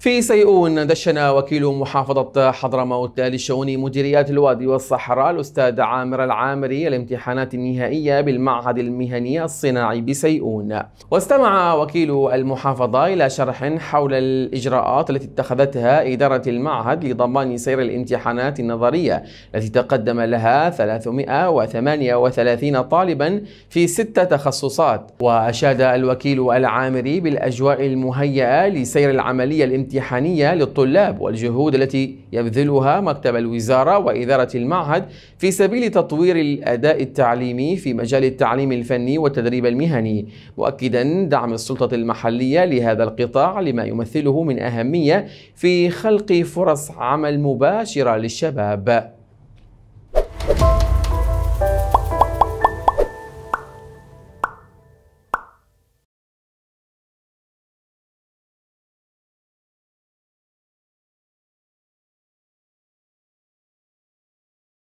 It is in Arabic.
في سيئون دشن وكيل محافظة حضرموت لشؤون مديريات الوادي والصحراء الأستاذ عامر العامري الامتحانات النهائية بالمعهد المهني الصناعي بسيئون واستمع وكيل المحافظة إلى شرح حول الإجراءات التي اتخذتها إدارة المعهد لضمان سير الامتحانات النظرية التي تقدم لها 338 طالبا في ستة تخصصات وأشاد الوكيل العامري بالأجواء المهيئة لسير العملية الامتحانات الامتحانية للطلاب والجهود التي يبذلها مكتب الوزارة وإدارة المعهد في سبيل تطوير الأداء التعليمي في مجال التعليم الفني والتدريب المهني مؤكدا دعم السلطة المحلية لهذا القطاع لما يمثله من أهمية في خلق فرص عمل مباشرة للشباب